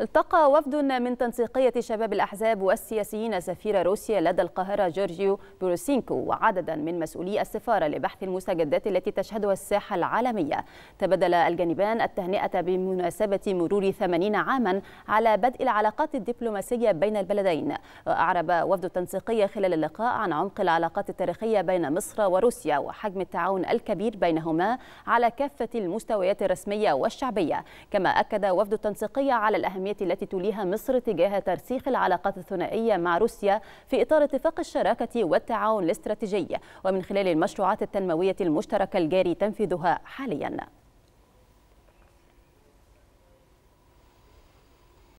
التقى وفد من تنسيقية شباب الأحزاب والسياسيين سفير روسيا لدى القاهرة جورجيو بروسينكو وعددا من مسؤولي السفارة لبحث المستجدات التي تشهدها الساحة العالمية تبادل الجانبان التهنئة بمناسبة مرور 80 عاما على بدء العلاقات الدبلوماسية بين البلدين وأعرب وفد التنسيقية خلال اللقاء عن عمق العلاقات التاريخية بين مصر وروسيا وحجم التعاون الكبير بينهما على كافة المستويات الرسمية والشعبية كما أكد وفد التنسيقية على الأهمية الأهمية التي توليها مصر تجاه ترسيخ العلاقات الثنائية مع روسيا في إطار اتفاق الشراكة والتعاون الاستراتيجي ومن خلال المشروعات التنموية المشتركة الجاري تنفيذها حالياً